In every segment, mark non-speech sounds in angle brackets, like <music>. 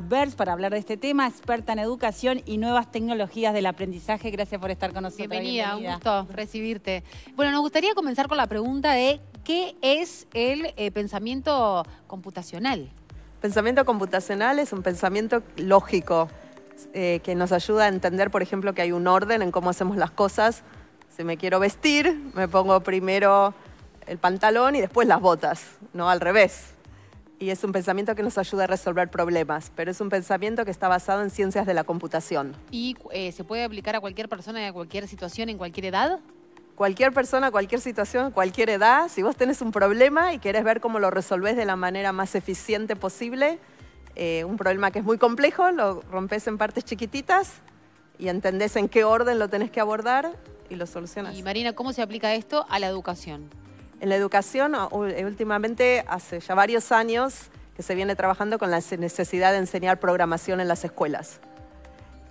BERS para hablar de este tema, experta en educación y nuevas tecnologías del aprendizaje. Gracias por estar con nosotros. Bienvenida, un gusto recibirte. Bueno, nos gustaría comenzar con la pregunta de ¿qué es el eh, pensamiento computacional? Pensamiento computacional es un pensamiento lógico eh, que nos ayuda a entender, por ejemplo, que hay un orden en cómo hacemos las cosas. Si me quiero vestir, me pongo primero el pantalón y después las botas, no al revés y es un pensamiento que nos ayuda a resolver problemas, pero es un pensamiento que está basado en ciencias de la computación. ¿Y eh, se puede aplicar a cualquier persona, a cualquier situación, en cualquier edad? Cualquier persona, cualquier situación, cualquier edad, si vos tenés un problema y querés ver cómo lo resolvés de la manera más eficiente posible, eh, un problema que es muy complejo, lo rompes en partes chiquititas y entendés en qué orden lo tenés que abordar y lo solucionás. Y Marina, ¿cómo se aplica esto a la educación? En la educación, eh, últimamente, hace ya varios años que se viene trabajando con la necesidad de enseñar programación en las escuelas.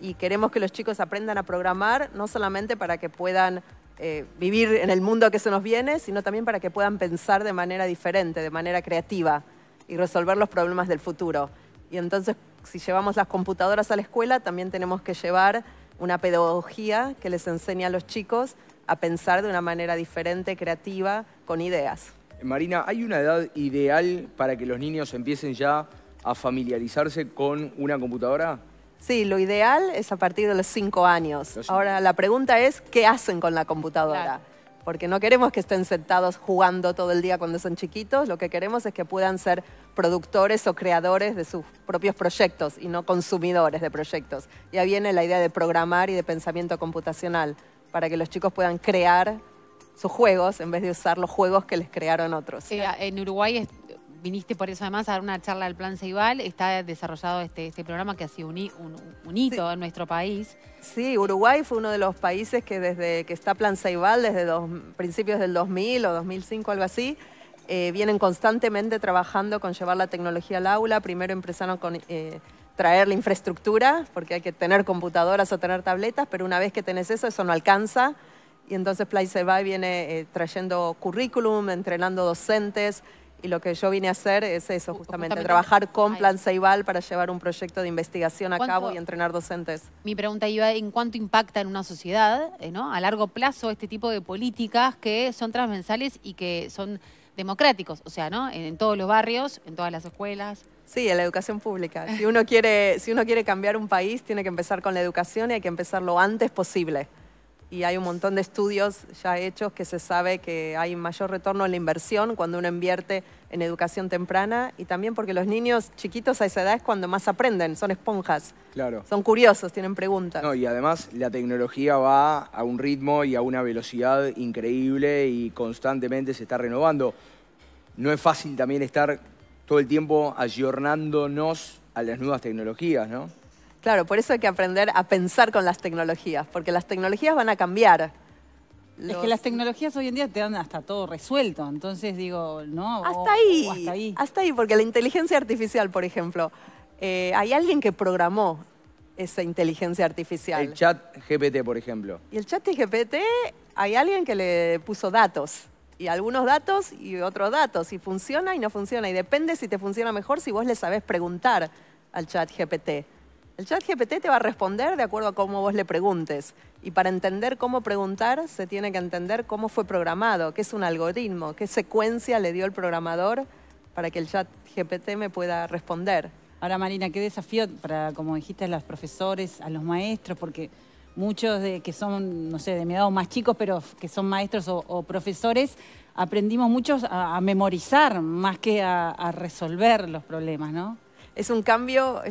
Y queremos que los chicos aprendan a programar, no solamente para que puedan eh, vivir en el mundo que se nos viene, sino también para que puedan pensar de manera diferente, de manera creativa y resolver los problemas del futuro. Y entonces, si llevamos las computadoras a la escuela, también tenemos que llevar una pedagogía que les enseñe a los chicos a pensar de una manera diferente, creativa, con ideas. Marina, ¿hay una edad ideal para que los niños empiecen ya a familiarizarse con una computadora? Sí, lo ideal es a partir de los cinco años. Ahora, la pregunta es, ¿qué hacen con la computadora? Porque no queremos que estén sentados jugando todo el día cuando son chiquitos, lo que queremos es que puedan ser productores o creadores de sus propios proyectos y no consumidores de proyectos. Ya viene la idea de programar y de pensamiento computacional para que los chicos puedan crear sus juegos en vez de usar los juegos que les crearon otros. Eh, en Uruguay viniste por eso además a dar una charla del Plan Ceibal. Está desarrollado este, este programa que ha sido un, hito en nuestro país. Sí, Uruguay fue uno de los países que desde que está Plan Ceibal, desde dos, principios del 2000 o 2005, algo así, eh, vienen constantemente trabajando con llevar la tecnología al aula. Primero empezaron con... Eh, traer la infraestructura, porque hay que tener computadoras o tener tabletas, pero una vez que tenés eso, eso no alcanza. Y entonces Play se viene eh, trayendo currículum, entrenando docentes. Y lo que yo vine a hacer es eso, justamente, trabajar con Plan Ceibal para llevar un proyecto de investigación a cabo y entrenar docentes. Mi pregunta iba en cuánto impacta en una sociedad, eh, ¿no? A largo plazo, este tipo de políticas que son transversales y que son democráticos, o sea, ¿no? En, todos los barrios, en todas las escuelas. Sí, en la educación pública. Si uno quiere, si uno quiere cambiar un país, tiene que empezar con la educación y hay que empezar lo antes posible y hay un montón de estudios ya hechos que se sabe que hay mayor retorno en la inversión cuando uno invierte en educación temprana y también porque los niños chiquitos a esa edad es cuando más aprenden, son esponjas. Claro. Son curiosos, tienen preguntas. No, y además la tecnología va a un ritmo y a una velocidad increíble y constantemente se está renovando. No es fácil también estar todo el tiempo ayornándonos a las nuevas tecnologías, ¿no? Claro, por eso hay que aprender a pensar con las tecnologías, porque las tecnologías van a cambiar. Es que las tecnologías hoy en día te dan hasta todo resuelto, entonces digo, no. Hasta, ahí, hasta ahí, porque la inteligencia artificial, por ejemplo, eh, hay alguien que programó esa inteligencia artificial. El chat GPT, por ejemplo. Y el chat GPT, hay alguien que le puso datos. Y algunos datos y otros datos. Y funciona y no funciona. Y depende si te funciona mejor si vos le sabés preguntar al chat GPT. El chat GPT te va a responder de acuerdo a cómo vos le preguntes. Y para entender cómo preguntar, se tiene que entender cómo fue programado, qué es un algoritmo, qué secuencia le dio el programador para que el chat GPT me pueda responder. Ahora, Marina, qué desafío para, como dijiste, a los profesores, a los maestros, porque muchos de, que son, no sé, de mi edad o más chicos, pero que son maestros o, profesores, aprendimos muchos a, memorizar más que a, a resolver los problemas, ¿no? es un cambio, eh,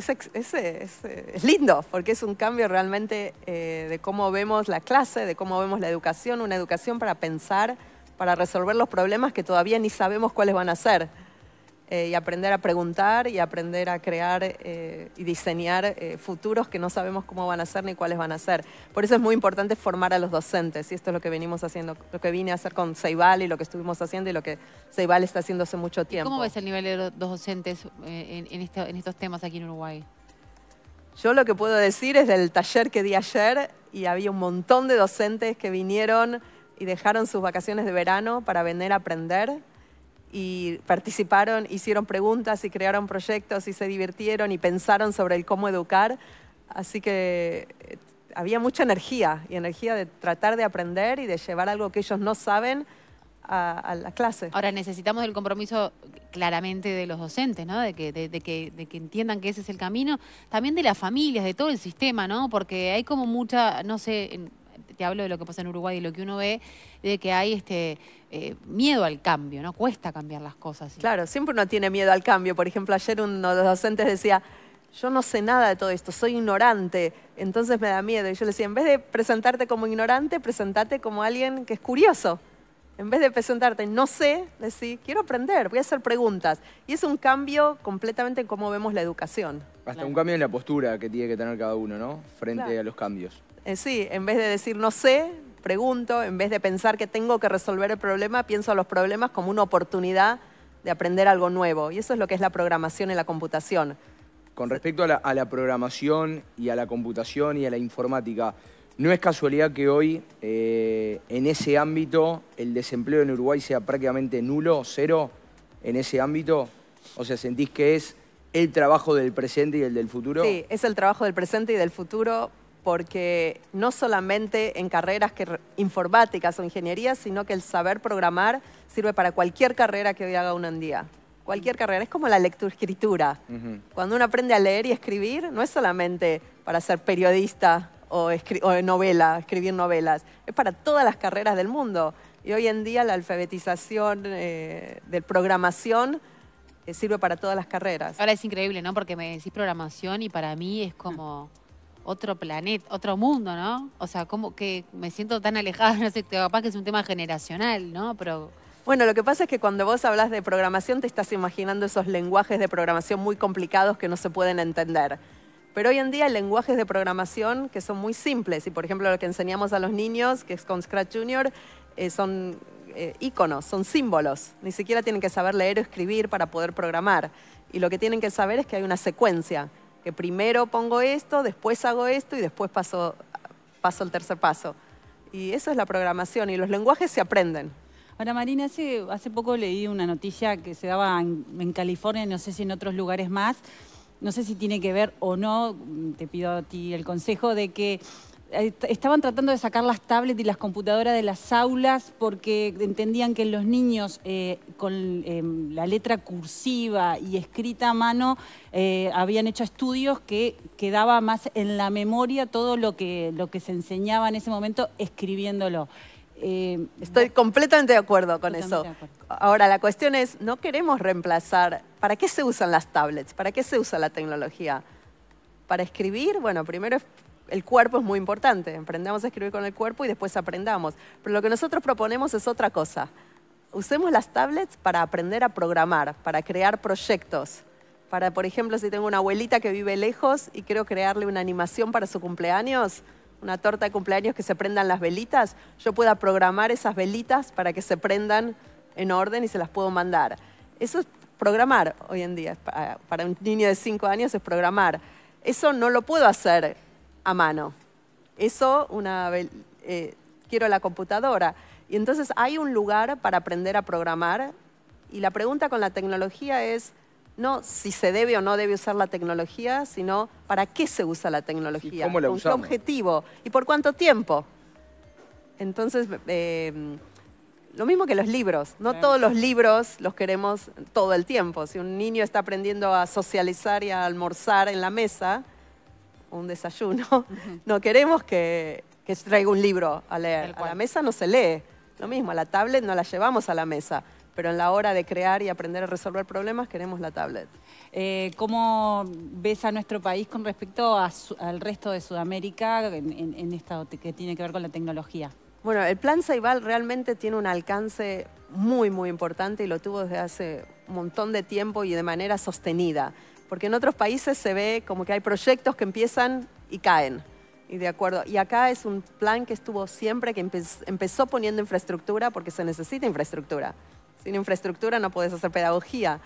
eh, es, lindo, porque es un cambio realmente eh, de cómo vemos la clase, de cómo vemos la educación, una educación para pensar, para resolver los problemas que todavía ni sabemos cuáles van a ser. Eh, y aprender a preguntar y aprender a crear eh, y diseñar eh, futuros que no sabemos cómo van a ser ni cuáles van a ser. Por eso es muy importante formar a los docentes y esto es lo que venimos haciendo, lo que vine a hacer con Ceibal y lo que estuvimos haciendo y lo que Ceibal está haciendo hace mucho tiempo. ¿Cómo ves el nivel de los docentes en estos temas aquí en Uruguay? Yo lo que puedo decir es del taller que di ayer y había un montón de docentes que vinieron y dejaron sus vacaciones de verano para venir a aprender y participaron, hicieron preguntas y crearon proyectos y se divirtieron y pensaron sobre el cómo educar. Así que eh, había mucha energía y energía de tratar de aprender y de llevar algo que ellos no saben a, a la clase. Ahora necesitamos el compromiso claramente de los docentes, De que, de, que, de que entiendan que ese es el camino. También de las familias, de todo el sistema, ¿no? Porque hay como mucha, no sé, hablo de lo que pasa en Uruguay y lo que uno ve, de que hay este eh, miedo al cambio, ¿no? Cuesta cambiar las cosas. Claro, siempre uno tiene miedo al cambio. Por ejemplo, ayer uno de los docentes decía, yo no sé nada de todo esto, soy ignorante, entonces me da miedo. Y yo le decía, en vez de presentarte como ignorante, presentate como alguien que es curioso. En vez de presentarte, no sé, decía quiero aprender, voy a hacer preguntas. Y es un cambio completamente en cómo vemos la educación. Hasta un cambio en la postura que tiene que tener cada uno, ¿no? Frente a los cambios. Eh, sí, en vez de decir no sé, pregunto, en vez de pensar que tengo que resolver el problema, pienso a los problemas como una oportunidad de aprender algo nuevo. Y eso es lo que es la programación y la computación. Con respecto a la, programación y a la computación y a la informática, no es casualidad que hoy eh, en ese ámbito el desempleo en Uruguay sea prácticamente nulo, cero, en ese ámbito. O sea, ¿sentís que es el trabajo del presente y el del futuro? Sí, es el trabajo del presente y del futuro porque no solamente en carreras informáticas o ingeniería, sino que el saber programar sirve para cualquier carrera que hoy haga uno en día. Cualquier carrera, es como la lectura y escritura. Cuando uno aprende a leer y escribir, no es solamente para ser periodista o, novela, escribir novelas, es para todas las carreras del mundo. Y hoy en día la alfabetización eh, de programación eh, sirve para todas las carreras. Ahora es increíble, ¿no? Porque me decís programación y para mí es como otro planeta, otro mundo, ¿no? O sea, como que me siento tan alejada, <laughs> no sé, capaz que es un tema generacional, ¿no? Pero bueno, lo que pasa es que cuando vos hablas de programación te estás imaginando esos lenguajes de programación muy complicados que no se pueden entender. Pero hoy en día hay lenguajes de programación que son muy simples y por ejemplo lo que enseñamos a los niños, que es con Scratch Junior, eh, son eh, iconos, íconos, son símbolos. Ni siquiera tienen que saber leer o escribir para poder programar. Y lo que tienen que saber es que hay una secuencia que primero pongo esto, después hago esto y después paso, paso el tercer paso. Y eso es la programación y los lenguajes se aprenden. Ahora, Marina, hace, hace poco leí una noticia que se daba en California, no sé si en otros lugares más, no sé si tiene que ver o no, te pido a ti el consejo de que estaban tratando de sacar las tablets y las computadoras de las aulas porque entendían que los niños eh, con em, la letra cursiva y escrita a mano eh, habían hecho estudios que quedaba más en la memoria todo lo que, se enseñaba en ese momento escribiéndolo. Eh, Estoy completamente de acuerdo con eso. Ahora, la cuestión es, no queremos reemplazar, ¿para qué se usan las tablets? ¿Para qué se usa la tecnología? Para escribir, bueno, primero es el cuerpo es muy importante. Aprendamos a escribir con el cuerpo y después aprendamos. Pero lo que nosotros proponemos es otra cosa. Usemos las tablets para aprender a programar, para crear proyectos. Para, por ejemplo, si tengo una abuelita que vive lejos y quiero crearle una animación para su cumpleaños, una torta de cumpleaños que se prendan las velitas, yo pueda programar esas velitas para que se prendan en orden y se las puedo mandar. Eso es programar hoy en día. Para un niño de cinco años es programar. Eso no lo puedo hacer a mano. Eso, eh, quiero la computadora. Y entonces hay un lugar para aprender a programar y la pregunta con la tecnología es no si se debe o no debe usar la tecnología, sino para qué se usa la tecnología, con qué objetivo y por cuánto tiempo. Entonces, eh, lo mismo que los libros, no todos los libros los queremos todo el tiempo. Si un niño está aprendiendo a socializar y a almorzar en la mesa, un desayuno, no queremos que, que, traiga un libro a leer. A la mesa no se lee. Lo mismo, a la tablet no la llevamos a la mesa, pero en la hora de crear y aprender a resolver problemas queremos la tablet. Eh, ¿Cómo ves a nuestro país con respecto al resto de Sudamérica en, que tiene que ver con la tecnología? Bueno, el plan Ceibal realmente tiene un alcance muy, muy importante y lo tuvo desde hace un montón de tiempo y de manera sostenida. Porque en otros países se ve como que hay proyectos que empiezan y caen. Y de acuerdo, y acá es un plan que estuvo siempre, que empezó poniendo infraestructura porque se necesita infraestructura. Sin infraestructura no puedes hacer pedagogía.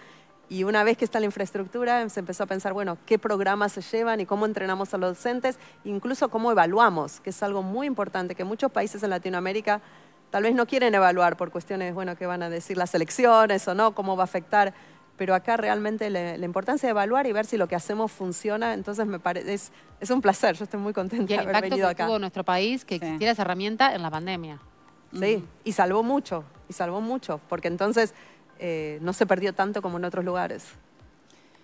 Y una vez que está la infraestructura, se empezó a pensar, bueno, qué programas se llevan y cómo entrenamos a los docentes, incluso cómo evaluamos, que es algo muy importante, que muchos países en Latinoamérica tal vez no quieren evaluar por cuestiones, bueno, qué van a decir las elecciones o no, cómo va a afectar pero acá realmente la, importancia de evaluar y ver si lo que hacemos funciona, entonces me parece es, un placer, yo estoy muy contenta de haber venido acá. Y el impacto tuvo nuestro país que sí. existiera esa herramienta en la pandemia. Sí, y salvó mucho, y salvó mucho, porque entonces eh, no se perdió tanto como en otros lugares.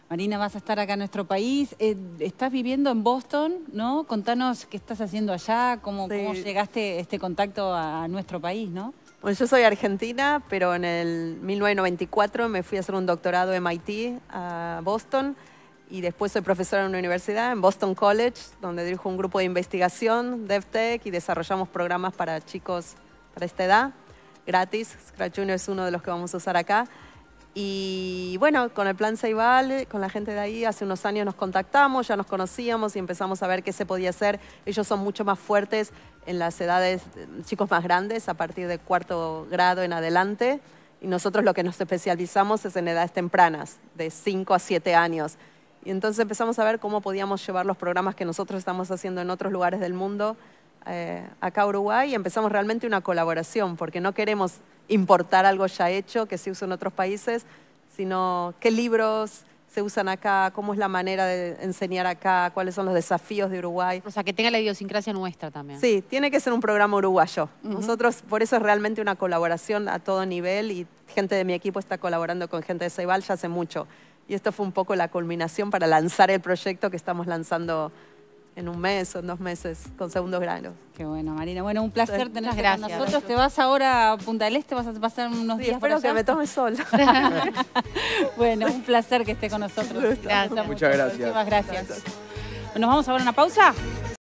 Marina, vas a estar acá en nuestro país. Eh, estás viviendo en Boston, ¿no? Contanos qué estás haciendo allá, cómo, llegaste este contacto a nuestro país, ¿no? Bueno, yo soy argentina, pero en el 1994 me fui a hacer un doctorado en MIT a Boston y después soy profesora en una universidad, en Boston College, donde dirijo un grupo de investigación, DevTech, y desarrollamos programas para chicos para esta edad, gratis. Scratch Junior es uno de los que vamos a usar acá. Y bueno, con el plan Ceibal, con la gente de ahí, hace unos años nos contactamos, ya nos conocíamos y empezamos a ver qué se podía hacer. Ellos son mucho más fuertes en las edades, eh, chicos más grandes, a partir del cuarto grado en adelante. Y nosotros lo que nos especializamos es en edades tempranas, de 5 a 7 años. Y entonces empezamos a ver cómo podíamos llevar los programas que nosotros estamos haciendo en otros lugares del mundo eh, acá a Uruguay y empezamos realmente una colaboración, porque no queremos importar algo ya hecho que se usa en otros países, sino qué libros se usan acá, cómo es la manera de enseñar acá, cuáles son los desafíos de Uruguay. O sea, que tenga la idiosincrasia nuestra también. Sí, tiene que ser un programa uruguayo. Nosotros, por eso es realmente una colaboración a todo nivel y gente de mi equipo está colaborando con gente de Ceibal ya hace mucho. Y esto fue un poco la culminación para lanzar el proyecto que estamos lanzando en un mes o en dos meses con segundos granos. Qué bueno, Marina. Bueno, un placer tenerte con nosotros. Te vas ahora a Punta del Este, vas a pasar unos días Espero que me tome sol. <laughs> bueno, un placer que esté con nosotros. Gracias. Muchas, gracias. Muchísimas gracias. ¿Nos vamos a una pausa?